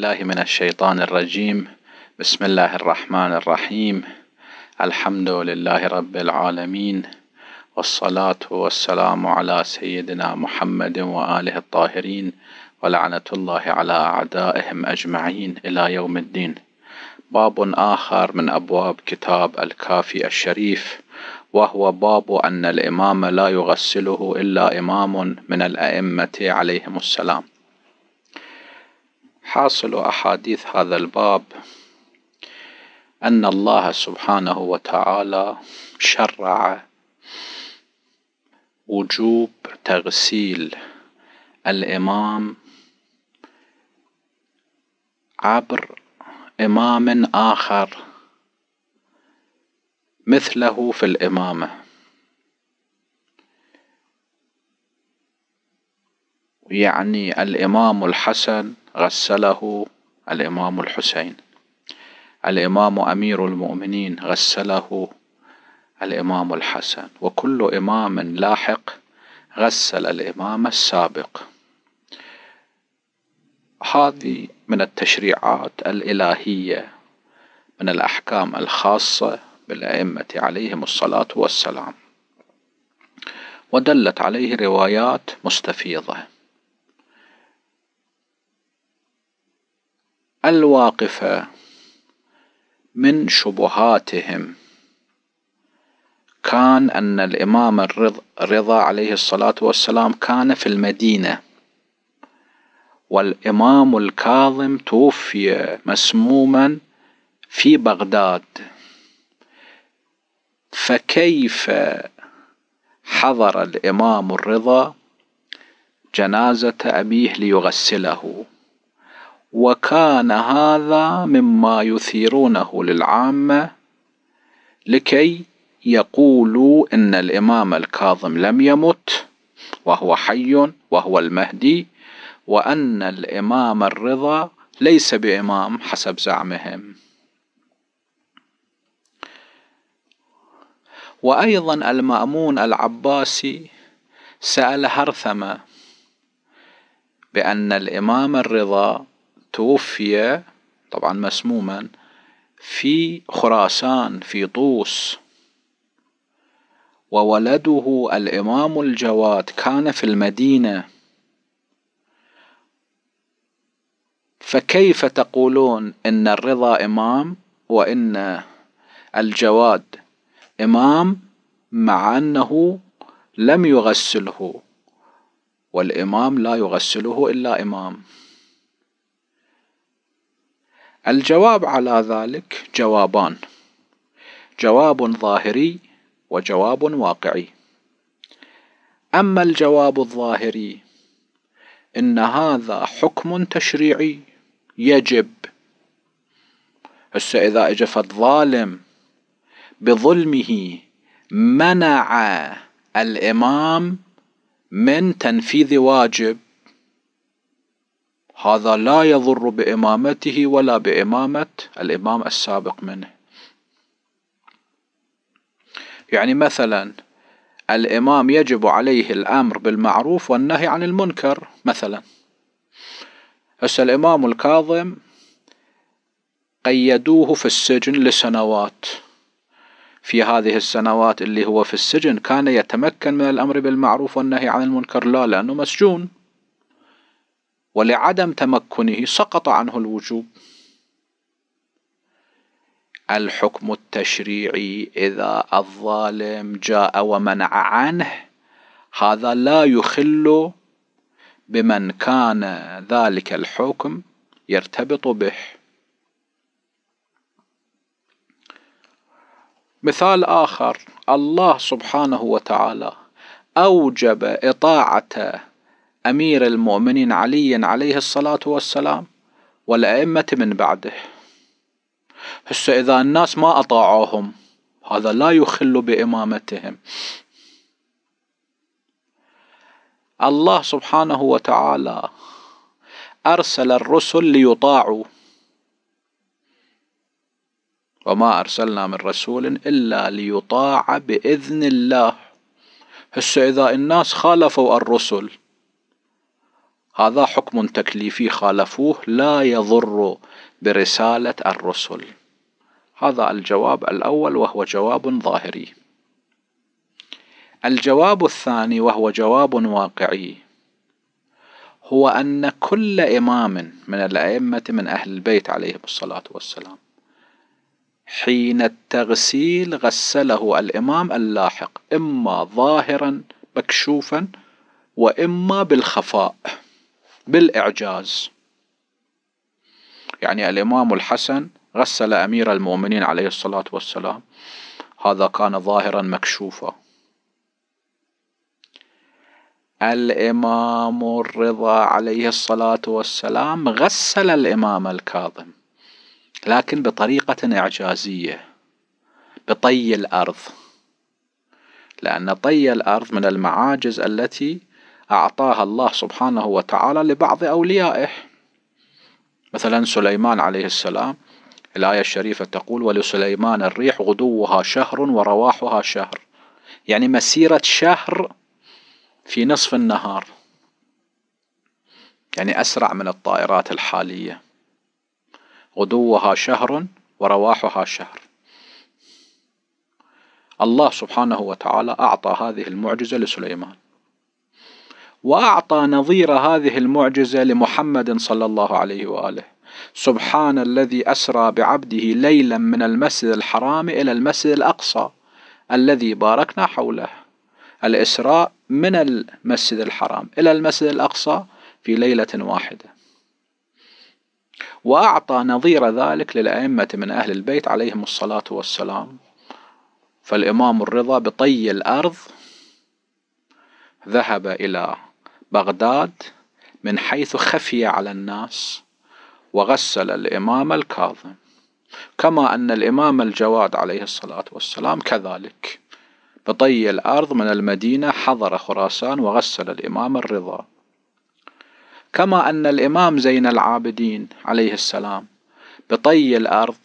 بالله من الشيطان الرجيم بسم الله الرحمن الرحيم الحمد لله رب العالمين والصلاة والسلام على سيدنا محمد وآله الطاهرين ولعنة الله على أعدائهم أجمعين إلى يوم الدين باب آخر من أبواب كتاب الكافي الشريف وهو باب أن الإمام لا يغسله إلا إمام من الأئمة عليهم السلام حاصل أحاديث هذا الباب أن الله سبحانه وتعالى شرع وجوب تغسيل الإمام عبر إمام آخر مثله في الإمامة يعني الإمام الحسن غسله الإمام الحسين الإمام أمير المؤمنين غسله الإمام الحسن وكل إمام لاحق غسل الإمام السابق هذه من التشريعات الإلهية من الأحكام الخاصة بالأئمة عليهم الصلاة والسلام ودلت عليه روايات مستفيضه الواقفة من شبهاتهم كان أن الإمام الرضا عليه الصلاة والسلام كان في المدينة والإمام الكاظم توفي مسموما في بغداد فكيف حضر الإمام الرضا جنازة أبيه ليغسله وكان هذا مما يثيرونه للعامة لكي يقولوا ان الامام الكاظم لم يمت وهو حي وهو المهدي وان الامام الرضا ليس بامام حسب زعمهم وايضا المامون العباسي سال هرثمه بان الامام الرضا توفي طبعا مسموما في خراسان في طوس وولده الإمام الجواد كان في المدينة فكيف تقولون إن الرضا إمام وإن الجواد إمام مع أنه لم يغسله والإمام لا يغسله إلا إمام الجواب على ذلك جوابان جواب ظاهري وجواب واقعي أما الجواب الظاهري إن هذا حكم تشريعي يجب هسه إذا إجا الظالم بظلمه منع الإمام من تنفيذ واجب هذا لا يضر بإمامته ولا بإمامة الإمام السابق منه يعني مثلا الإمام يجب عليه الأمر بالمعروف والنهي عن المنكر مثلا هسه الإمام الكاظم قيدوه في السجن لسنوات في هذه السنوات اللي هو في السجن كان يتمكن من الأمر بالمعروف والنهي عن المنكر لا لأنه مسجون ولعدم تمكنه سقط عنه الوجوب الحكم التشريعي اذا الظالم جاء ومنع عنه هذا لا يخل بمن كان ذلك الحكم يرتبط به مثال آخر الله سبحانه وتعالى أوجب إطاعة أمير المؤمنين علي عليه الصلاة والسلام والأئمة من بعده هسه إذا الناس ما أطاعوهم هذا لا يخل بإمامتهم الله سبحانه وتعالى أرسل الرسل ليطاعوا وما أرسلنا من رسول إلا ليطاع بإذن الله هسه إذا الناس خالفوا الرسل هذا حكم تكليفي خالفوه لا يضر برسالة الرسل هذا الجواب الأول وهو جواب ظاهري الجواب الثاني وهو جواب واقعي هو أن كل إمام من الأئمة من أهل البيت عليهم الصلاة والسلام حين التغسيل غسله الإمام اللاحق إما ظاهرا مكشوفا وإما بالخفاء بالإعجاز يعني الإمام الحسن غسل أمير المؤمنين عليه الصلاة والسلام هذا كان ظاهرا مكشوفا الإمام الرضا عليه الصلاة والسلام غسل الإمام الكاظم لكن بطريقة إعجازية بطي الأرض لأن طي الأرض من المعاجز التي أعطاها الله سبحانه وتعالى لبعض أوليائه مثلا سليمان عليه السلام الآية الشريفة تقول ولسليمان الريح غدوها شهر ورواحها شهر يعني مسيرة شهر في نصف النهار يعني أسرع من الطائرات الحالية غدوها شهر ورواحها شهر الله سبحانه وتعالى أعطى هذه المعجزة لسليمان وأعطى نظير هذه المعجزة لمحمد صلى الله عليه وآله سبحان الذي أسرى بعبده ليلا من المسجد الحرام إلى المسجد الأقصى الذي باركنا حوله الإسراء من المسجد الحرام إلى المسجد الأقصى في ليلة واحدة وأعطى نظير ذلك للأئمة من أهل البيت عليهم الصلاة والسلام فالإمام الرضا بطي الأرض ذهب إلى بغداد من حيث خفي على الناس وغسل الإمام الكاظم كما أن الإمام الجواد عليه الصلاة والسلام كذلك بطي الأرض من المدينة حضر خراسان وغسل الإمام الرضا كما أن الإمام زين العابدين عليه السلام بطي الأرض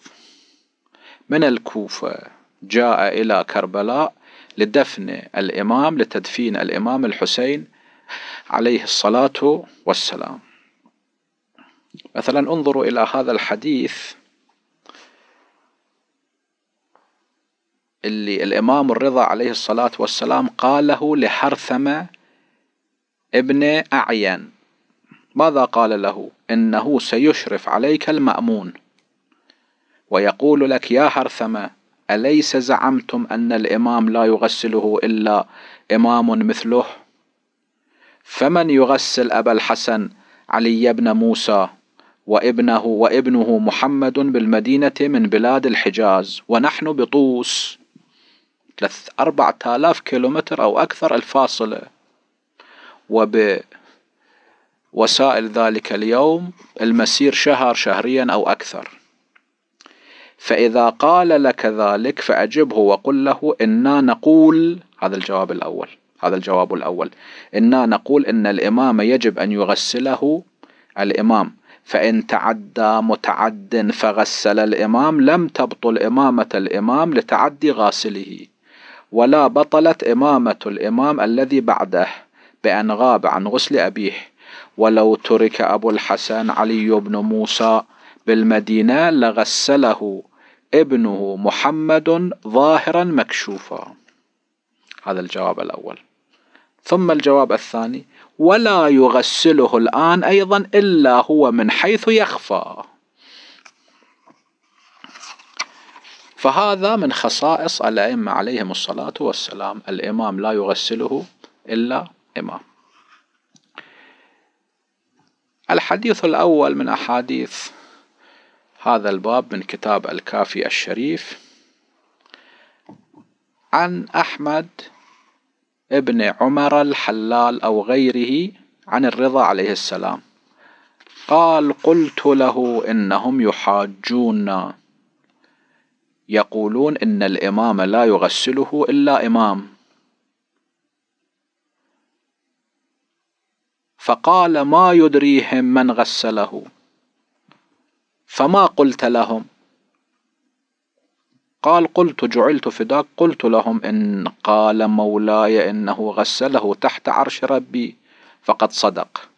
من الكوفة جاء إلى كربلاء لدفن الإمام لتدفين الإمام الحسين عليه الصلاة والسلام مثلا انظروا إلى هذا الحديث اللي الإمام الرضا عليه الصلاة والسلام قاله لحرثمة ابن أعين ماذا قال له إنه سيشرف عليك المأمون ويقول لك يا حرثمة أليس زعمتم أن الإمام لا يغسله إلا إمام مثله فمن يغسل أبا الحسن علي بن موسى وابنه وابنه محمد بالمدينة من بلاد الحجاز ونحن بطوس أربعة آلاف كيلومتر أو أكثر الفاصلة وبوسائل ذلك اليوم المسير شهر شهريا أو أكثر فإذا قال لك ذلك فأجبه وقل له إنا نقول هذا الجواب الأول هذا الجواب الأول إنا نقول إن الإمام يجب أن يغسله الإمام فإن تعدى متعد فغسل الإمام لم تبطل إمامة الإمام لتعدي غاسله ولا بطلت إمامة الإمام الذي بعده بأن غاب عن غسل أبيه ولو ترك أبو الحسن علي بن موسى بالمدينة لغسله ابنه محمد ظاهرا مكشوفا هذا الجواب الأول ثم الجواب الثاني ولا يغسله الآن أيضا إلا هو من حيث يخفى فهذا من خصائص الأئمة عليهم الصلاة والسلام الإمام لا يغسله إلا إمام الحديث الأول من أحاديث هذا الباب من كتاب الكافي الشريف عن أحمد ابن عمر الحلال أو غيره عن الرضا عليه السلام قال قلت له إنهم يحاجون يقولون إن الإمام لا يغسله إلا إمام فقال ما يدريهم من غسله فما قلت لهم قال قلت جعلت فداك قلت لهم إن قال مولاي إنه غسله تحت عرش ربي فقد صدق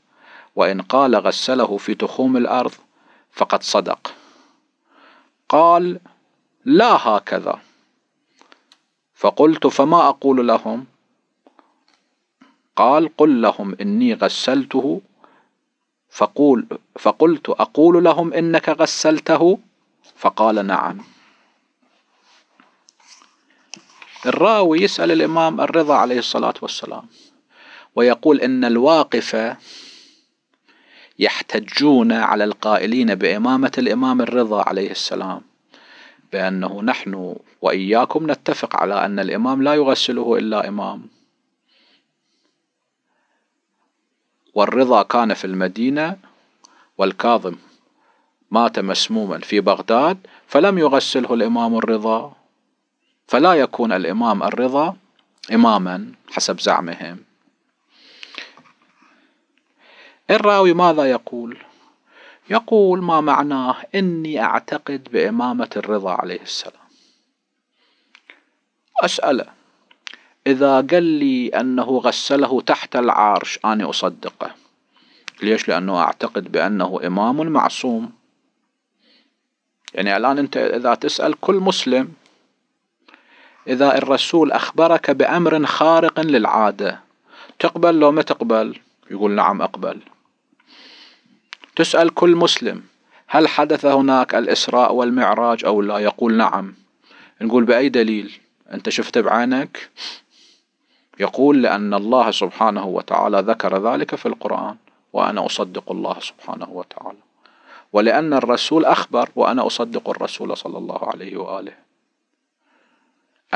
وإن قال غسله في تخوم الأرض فقد صدق قال لا هكذا فقلت فما أقول لهم قال قل لهم إني غسلته فقول فقلت أقول لهم إنك غسلته فقال نعم الراوي يسأل الإمام الرضا عليه الصلاة والسلام ويقول إن الواقفة يحتجون على القائلين بإمامة الإمام الرضا عليه السلام بأنه نحن وإياكم نتفق على أن الإمام لا يغسله إلا إمام والرضا كان في المدينة والكاظم مات مسموما في بغداد فلم يغسله الإمام الرضا فلا يكون الإمام الرضا إماما حسب زعمهم الراوي ماذا يقول؟ يقول ما معناه إني أعتقد بإمامة الرضا عليه السلام أسأله إذا قال لي أنه غسله تحت العرش أنا أصدقه ليش لأنه أعتقد بأنه إمام معصوم يعني الآن أنت إذا تسأل كل مسلم إذا الرسول أخبرك بأمر خارق للعادة تقبل لو ما تقبل يقول نعم أقبل تسأل كل مسلم هل حدث هناك الإسراء والمعراج أو لا يقول نعم نقول بأي دليل أنت شفت بعينك يقول لأن الله سبحانه وتعالى ذكر ذلك في القرآن وأنا أصدق الله سبحانه وتعالى ولأن الرسول أخبر وأنا أصدق الرسول صلى الله عليه وآله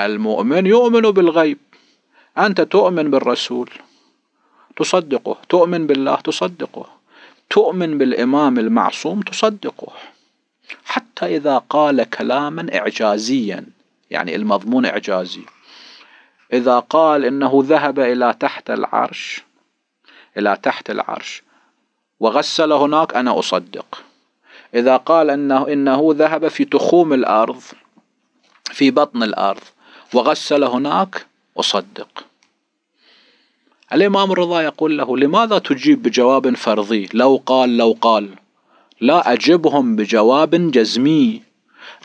المؤمن يؤمن بالغيب أنت تؤمن بالرسول تصدقه تؤمن بالله تصدقه تؤمن بالإمام المعصوم تصدقه حتى إذا قال كلاما إعجازيا يعني المضمون إعجازي إذا قال إنه ذهب إلى تحت العرش إلى تحت العرش وغسل هناك أنا أصدق إذا قال أنه, إنه ذهب في تخوم الأرض في بطن الأرض وغسل هناك أصدق الإمام الرضا يقول له لماذا تجيب بجواب فرضي لو قال لو قال لا أجبهم بجواب جزمي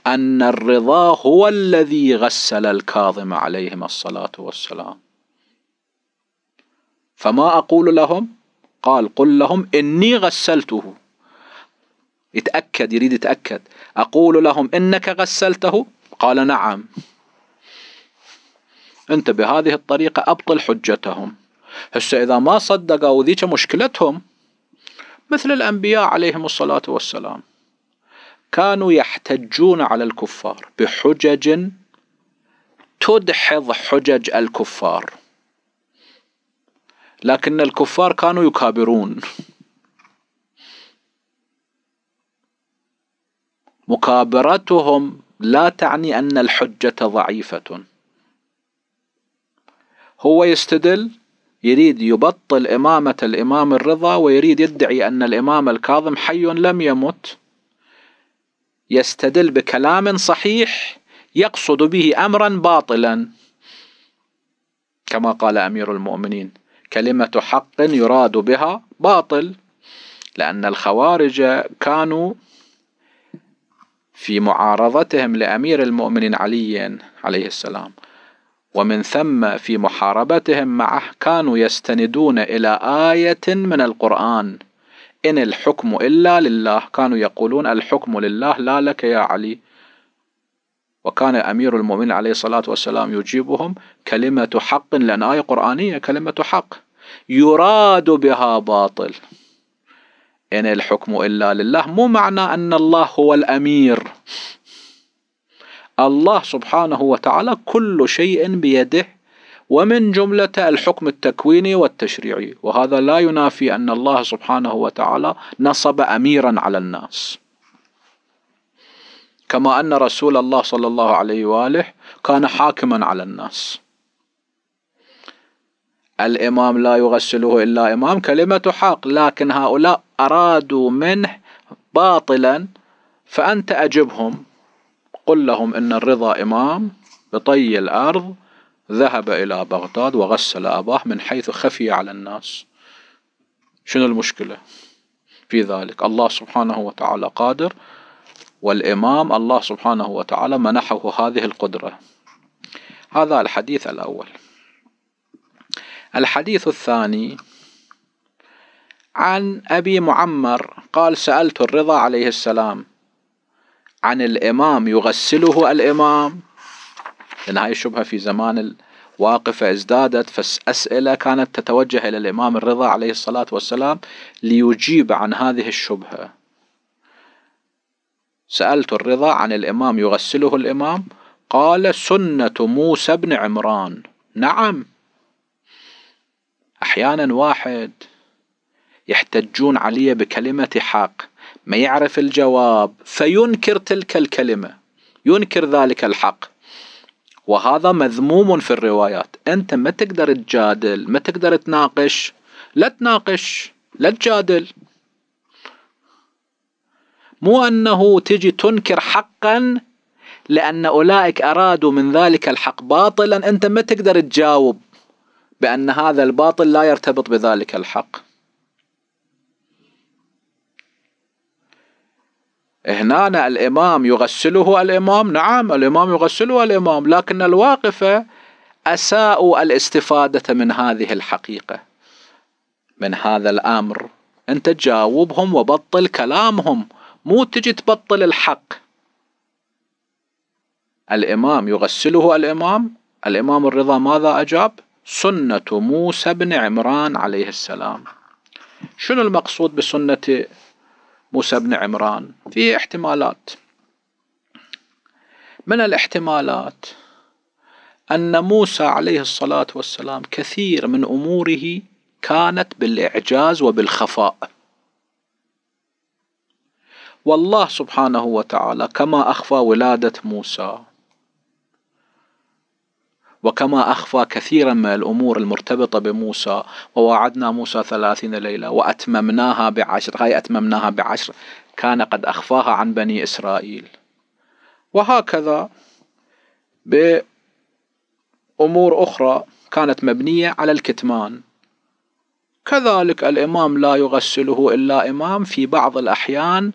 أن الرضا هو الذي غسل الكاظم عليهم الصلاة والسلام فما أقول لهم قال قل لهم إني غسلته يتأكد يريد يتأكد أقول لهم إنك غسلته قال نعم انت بهذه الطريقة ابطل حجتهم هسه اذا ما صدقوا ذيك مشكلتهم مثل الانبياء عليهم الصلاة والسلام كانوا يحتجون على الكفار بحجج تدحض حجج الكفار لكن الكفار كانوا يكابرون مكابرتهم لا تعني ان الحجه ضعيفه هو يستدل يريد يبطل إمامة الإمام الرضا ويريد يدعي أن الإمام الكاظم حي لم يمت يستدل بكلام صحيح يقصد به أمرا باطلا كما قال أمير المؤمنين كلمة حق يراد بها باطل لأن الخوارج كانوا في معارضتهم لأمير المؤمنين علي عليه السلام ومن ثم في محاربتهم معه كانوا يستندون إلى آية من القرآن إن الحكم إلا لله كانوا يقولون الحكم لله لا لك يا علي وكان أمير المؤمنين عليه الصلاة والسلام يجيبهم كلمة حق لأن آية قرآنية كلمة حق يراد بها باطل إن الحكم إلا لله مو معنى أن الله هو الأمير الله سبحانه وتعالى كل شيء بيده ومن جملة الحكم التكويني والتشريعي وهذا لا ينافي أن الله سبحانه وتعالى نصب أميرا على الناس كما أن رسول الله صلى الله عليه وآله كان حاكما على الناس الإمام لا يغسله إلا إمام كلمة حق لكن هؤلاء أرادوا منه باطلا فأنت أجبهم قل لهم إن الرضا إمام بطي الأرض ذهب إلى بغداد وغسل أباه من حيث خفي على الناس شنو المشكلة في ذلك الله سبحانه وتعالى قادر والإمام الله سبحانه وتعالى منحه هذه القدرة هذا الحديث الأول الحديث الثاني عن أبي معمر قال سألت الرضا عليه السلام عن الإمام يغسله الإمام لأن هاي الشبهة في زمان الواقفة ازدادت فأسئلة كانت تتوجه إلى الإمام الرضا عليه الصلاة والسلام ليجيب عن هذه الشبهة سألت الرضا عن الإمام يغسله الإمام قال سنة موسى بن عمران نعم أحيانا واحد يحتجون علي بكلمة حق ما يعرف الجواب فينكر تلك الكلمه ينكر ذلك الحق وهذا مذموم في الروايات انت ما تقدر تجادل ما تقدر تناقش لا تناقش لا تجادل مو انه تجي تنكر حقا لان اولئك ارادوا من ذلك الحق باطلا انت ما تقدر تجاوب بان هذا الباطل لا يرتبط بذلك الحق هنا الإمام يغسله الإمام نعم الإمام يغسله الإمام لكن الواقفة أساءوا الاستفادة من هذه الحقيقة من هذا الأمر أنت جاوبهم وبطل كلامهم مو تجي تبطل الحق الإمام يغسله الإمام الإمام الرضا ماذا أجاب سنة موسى بن عمران عليه السلام شنو المقصود بسنة موسى بن عمران في احتمالات من الاحتمالات أن موسى عليه الصلاة والسلام كثير من أموره كانت بالإعجاز وبالخفاء والله سبحانه وتعالى كما أخفى ولادة موسى وكما أخفى كثيرا من الأمور المرتبطة بموسى ووعدنا موسى ثلاثين ليلة وأتممناها بعشر هاي أتممناها بعشر كان قد أخفاها عن بني إسرائيل وهكذا بأمور أخرى كانت مبنية على الكتمان كذلك الإمام لا يغسله إلا إمام في بعض الأحيان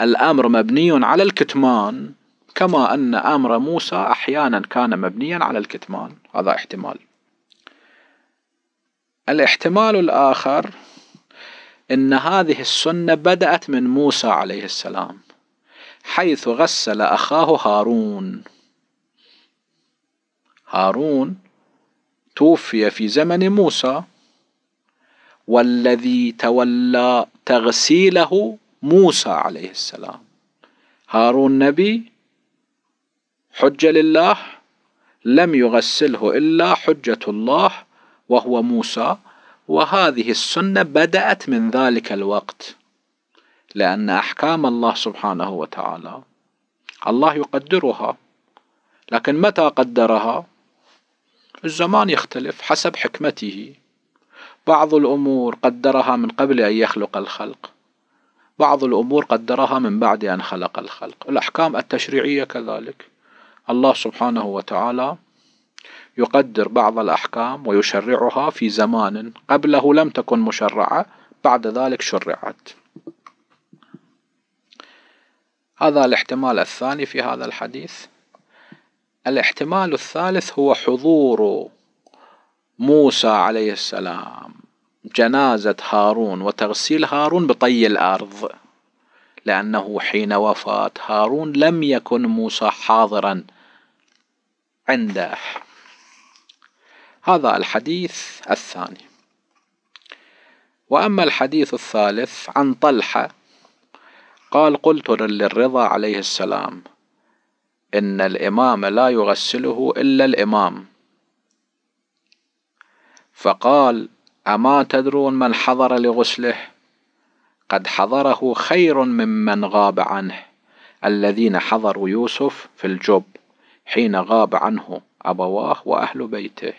الأمر مبني على الكتمان كما أن أمر موسى أحيانا كان مبنيا على الكتمان هذا احتمال الاحتمال الآخر أن هذه السنة بدأت من موسى عليه السلام حيث غسل أخاه هارون هارون توفي في زمن موسى والذي تولى تغسيله موسى عليه السلام هارون نبي حجة لله لم يغسله إلا حجة الله وهو موسى وهذه السنة بدأت من ذلك الوقت لأن أحكام الله سبحانه وتعالى الله يقدرها لكن متى قدرها الزمان يختلف حسب حكمته بعض الأمور قدرها من قبل أن يخلق الخلق بعض الأمور قدرها من بعد أن خلق الخلق الأحكام التشريعية كذلك الله سبحانه وتعالى يقدر بعض الأحكام ويشرعها في زمان قبله لم تكن مشرعة بعد ذلك شرعت هذا الاحتمال الثاني في هذا الحديث الاحتمال الثالث هو حضور موسى عليه السلام جنازة هارون وتغسيل هارون بطي الأرض لأنه حين وفاة هارون لم يكن موسى حاضرا عنده هذا الحديث الثاني وأما الحديث الثالث عن طلحة قال قلت للرضا عليه السلام إن الإمام لا يغسله إلا الإمام فقال أما تدرون من حضر لغسله قد حضره خير ممن غاب عنه الذين حضروا يوسف في الجب حين غاب عنه أبواه وأهل بيته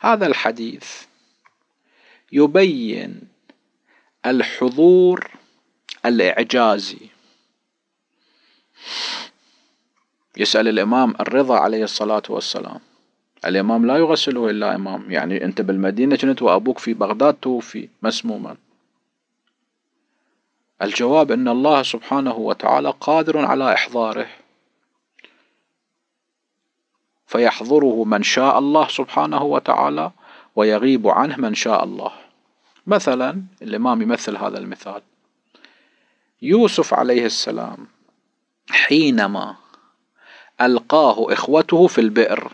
هذا الحديث يبين الحضور الإعجازي يسأل الإمام الرضا عليه الصلاة والسلام الإمام لا يغسله إلا إمام يعني أنت بالمدينة كنت وأبوك في بغداد توفي مسموما الجواب أن الله سبحانه وتعالى قادر على إحضاره فيحضره من شاء الله سبحانه وتعالى ويغيب عنه من شاء الله مثلا الإمام يمثل هذا المثال يوسف عليه السلام حينما ألقاه إخوته في البئر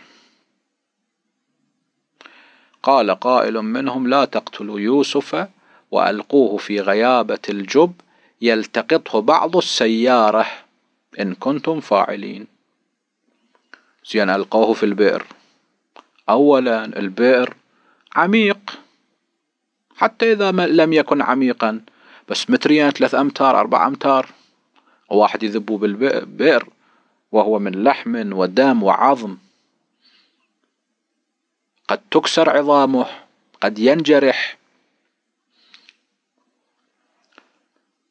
قال قائل منهم لا تقتلوا يوسف وألقوه في غيابة الجب يلتقطه بعض السيارة إن كنتم فاعلين زين ألقوه في البئر أولا البئر عميق حتى إذا لم يكن عميقا بس مترين ثلاث أمتار أربع أمتار واحد يذبوا بالبئر وهو من لحم ودم وعظم قد تكسر عظامه قد ينجرح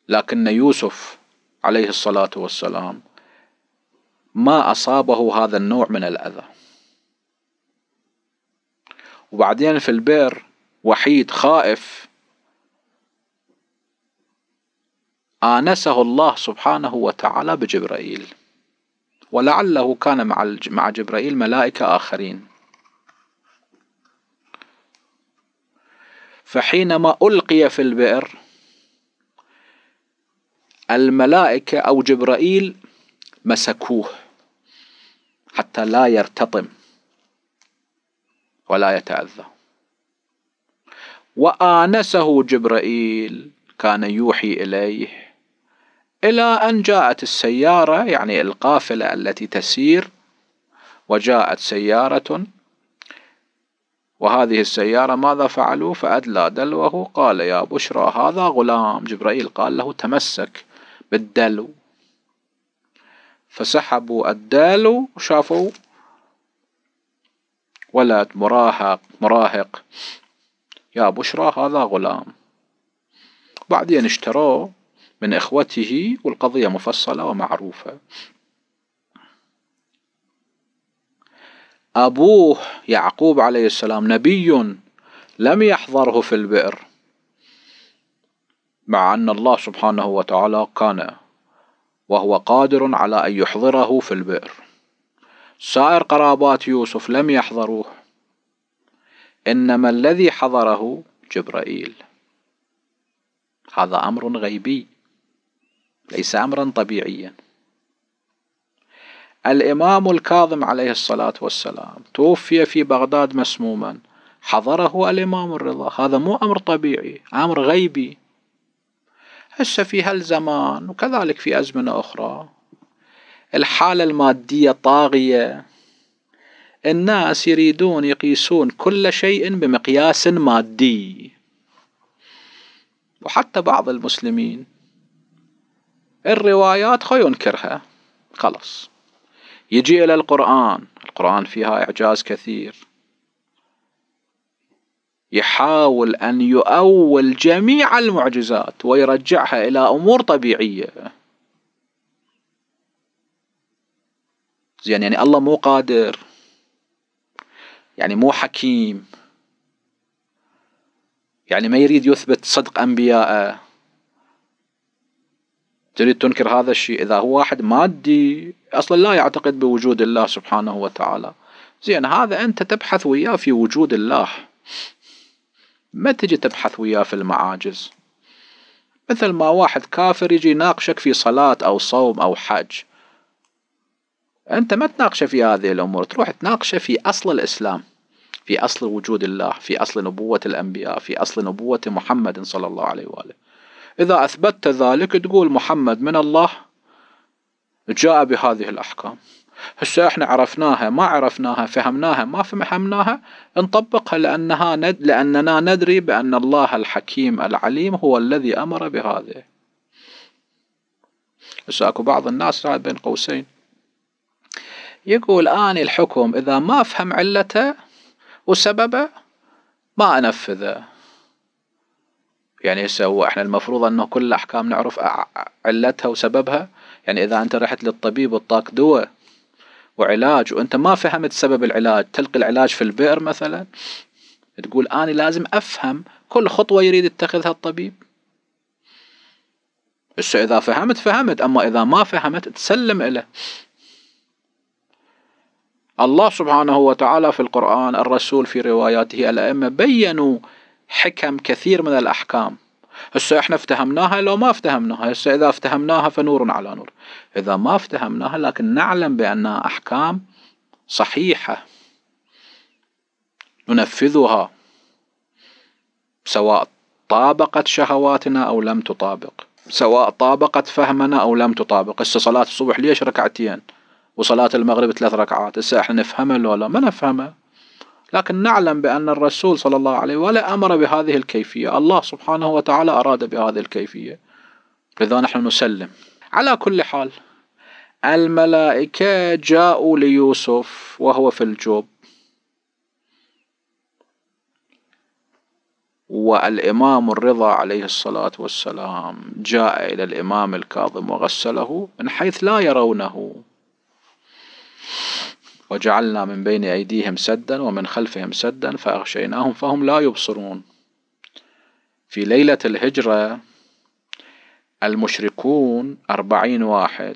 لكن يوسف عليه الصلاة والسلام ما أصابه هذا النوع من الأذى وبعدين في البئر وحيد خائف آنسه الله سبحانه وتعالى بجبرائيل ولعله كان مع مع جبرائيل ملائكة آخرين فحينما ألقي في البئر الملائكة أو جبرائيل مسكوه حتى لا يرتطم ولا يتأذى وآنسه جبرائيل كان يوحي إليه إلى أن جاءت السيارة يعني القافلة التي تسير وجاءت سيارة وهذه السيارة ماذا فعلوا فأدلى دلوه قال يا بشرى هذا غلام جبرائيل قال له تمسك بالدلو فسحبوا الدلو شافوا ولد مراهق مراهق يا بشرى هذا غلام بعدين اشتروه من إخوته والقضية مفصلة ومعروفة أبوه يعقوب عليه السلام نبي لم يحضره في البئر مع أن الله سبحانه وتعالى كان وهو قادر على أن يحضره في البئر سائر قرابات يوسف لم يحضروه إنما الذي حضره جبرائيل هذا أمر غيبي ليس أمرا طبيعيا الإمام الكاظم عليه الصلاة والسلام توفي في بغداد مسموما حضره الإمام الرضا هذا مو أمر طبيعي أمر غيبي هسه في هالزمان وكذلك في أزمنة أخرى الحالة المادية طاغية الناس يريدون يقيسون كل شيء بمقياس مادي وحتى بعض المسلمين الروايات خو ينكرها خلص يجي إلى القرآن القرآن فيها إعجاز كثير يحاول أن يؤول جميع المعجزات ويرجعها إلى أمور طبيعية زين يعني الله مو قادر يعني مو حكيم يعني ما يريد يثبت صدق أنبياءه تريد تنكر هذا الشيء إذا هو واحد مادي أصلا لا يعتقد بوجود الله سبحانه وتعالى زين هذا أنت تبحث وياه في وجود الله ما تجي تبحث وياه في المعاجز مثل ما واحد كافر يجي يناقشك في صلاة أو صوم أو حج أنت ما تناقشه في هذه الأمور تروح تناقشه في أصل الإسلام في أصل وجود الله في أصل نبوة الأنبياء في أصل نبوة محمد صلى الله عليه وآله إذا أثبتت ذلك تقول محمد من الله جاء بهذه الأحكام هسه احنا عرفناها ما عرفناها فهمناها ما فهمناها نطبقها لأنها ند... لأننا ندري بأن الله الحكيم العليم هو الذي أمر بهذا هسه اكو بعض الناس بين قوسين يقول أني الحكم إذا ما أفهم علته وسببه ما أنفذه يعني هسه هو احنا المفروض انه كل الاحكام نعرف علتها وسببها يعني اذا انت رحت للطبيب وطاك دواء وعلاج وانت ما فهمت سبب العلاج تلقي العلاج في البئر مثلا تقول انا لازم افهم كل خطوه يريد يتخذها الطبيب بس اذا فهمت فهمت اما اذا ما فهمت تسلم له الله سبحانه وتعالى في القرآن الرسول في رواياته الأئمة بينوا حكم كثير من الأحكام هسه احنا افتهمناها لو ما افتهمناها هسه اذا افتهمناها فنور على نور اذا ما افتهمناها لكن نعلم بانها احكام صحيحه ننفذها سواء طابقت شهواتنا او لم تطابق سواء طابقت فهمنا او لم تطابق هسه صلاه الصبح ليش ركعتين وصلاه المغرب ثلاث ركعات هسه احنا نفهمها لو لا ما نفهمها لكن نعلم بأن الرسول صلى الله عليه وآله أمر بهذه الكيفية الله سبحانه وتعالى أراد بهذه الكيفية لذا نحن نسلم على كل حال الملائكة جاءوا ليوسف وهو في الجوب والإمام الرضا عليه الصلاة والسلام جاء إلى الإمام الكاظم وغسله من حيث لا يرونه وجعلنا من بين أيديهم سدا ومن خلفهم سدا فأغشيناهم فهم لا يبصرون في ليلة الهجرة المشركون أربعين واحد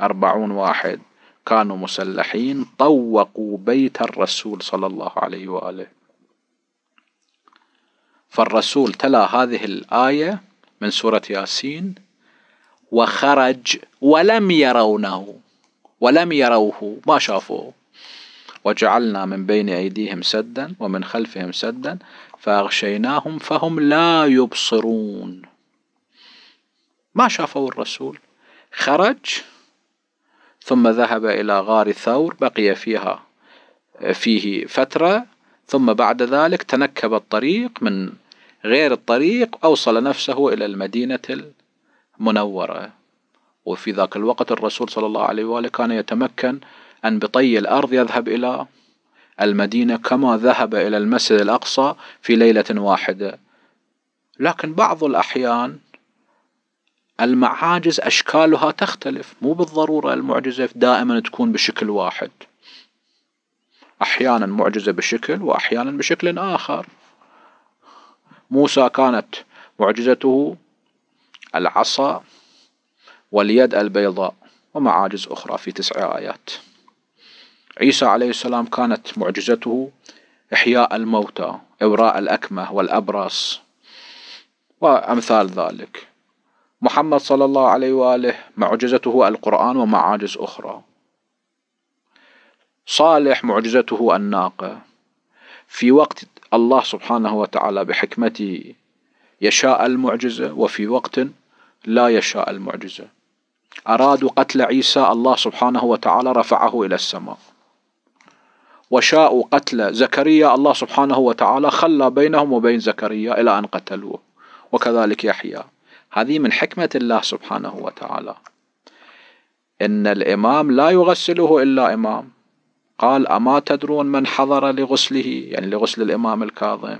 أربعون واحد كانوا مسلحين طوقوا بيت الرسول صلى الله عليه وآله فالرسول تلا هذه الآية من سورة ياسين وخرج ولم يرونه ولم يروه ما شافوه وجعلنا من بين أيديهم سدا ومن خلفهم سدا فأغشيناهم فهم لا يبصرون ما شافوا الرسول خرج ثم ذهب إلى غار ثور بقي فيها فيه فترة ثم بعد ذلك تنكب الطريق من غير الطريق أوصل نفسه إلى المدينة المنورة وفي ذاك الوقت الرسول صلى الله عليه وآله كان يتمكن أن بطي الأرض يذهب إلى المدينة كما ذهب إلى المسجد الأقصى في ليلة واحدة لكن بعض الأحيان المعاجز أشكالها تختلف مو بالضرورة المعجزة دائما تكون بشكل واحد أحيانا معجزة بشكل وأحيانا بشكل آخر موسى كانت معجزته العصا واليد البيضاء ومعاجز أخرى في تسع آيات عيسى عليه السلام كانت معجزته إحياء الموتى إبراء الأكمة والأبرص وأمثال ذلك محمد صلى الله عليه وآله معجزته القرآن ومعاجز أخرى صالح معجزته الناقة في وقت الله سبحانه وتعالى بحكمته يشاء المعجزة وفي وقت لا يشاء المعجزة أرادوا قتل عيسى الله سبحانه وتعالى رفعه إلى السماء وشاءوا قتل زكريا الله سبحانه وتعالى خلى بينهم وبين زكريا إلى أن قتلوه وكذلك يحيى هذه من حكمة الله سبحانه وتعالى إن الإمام لا يغسله إلا إمام قال أما تدرون من حضر لغسله يعني لغسل الإمام الكاظم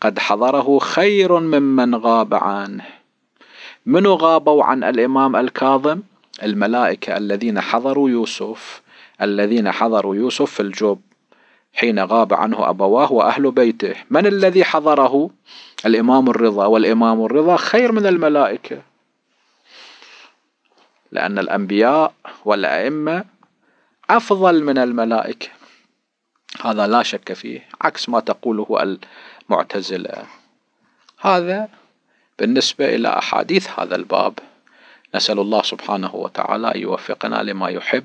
قد حضره خير ممن غاب عنه من غابوا عن الإمام الكاظم الملائكة الذين حضروا يوسف الذين حضروا يوسف في الجوب حين غاب عنه أبواه وأهل بيته من الذي حضره الإمام الرضا والإمام الرضا خير من الملائكة لأن الأنبياء والأئمة أفضل من الملائكة هذا لا شك فيه عكس ما تقوله المعتزلة هذا بالنسبة إلى أحاديث هذا الباب نسأل الله سبحانه وتعالى أن يوفقنا لما يحب